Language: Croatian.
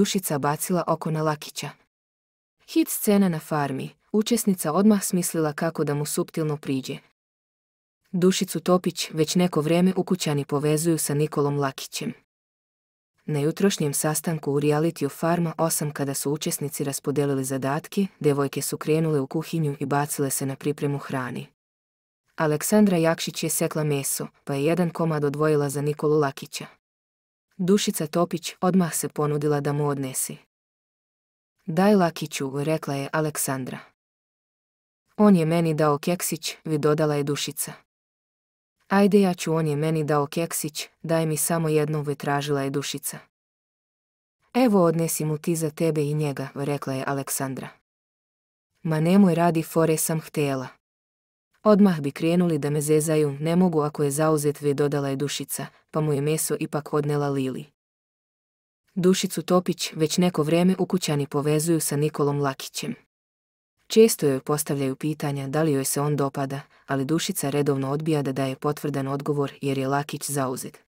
Dušica bacila oko na Lakića. Hit scena na farmi, učesnica odmah smislila kako da mu suptilno priđe. Dušicu Topić već neko vrijeme ukućani povezuju sa Nikolom Lakićem. Na jutrošnjem sastanku u realitiju Farma 8 kada su učesnici raspodelili zadatke, devojke su krenule u kuhinju i bacile se na pripremu hrani. Aleksandra Jakšić je sekla meso, pa je jedan komad odvojila za Nikolu Lakića. Dušica Topić odmah se ponudila da mu odnesi. Daj Lakiću, rekla je Aleksandra. On je meni dao keksić, vidodala je Dušica. Ajde ja ću, on je meni dao keksić, daj mi samo jednu, vetražila je Dušica. Evo odnesi mu ti za tebe i njega, rekla je Aleksandra. Ma nemoj radi fore sam htjela. Odmah bi krenuli da me zezaju, ne mogu ako je zauzet dodala je dušica, pa mu je meso ipak odnela Lili. Dušicu Topić već neko vrijeme ukućani povezuju sa Nikolom Lakićem. Često joj postavljaju pitanja da li joj se on dopada, ali Dušica redovno odbija da daje potvrdan odgovor jer je Lakić zauzet.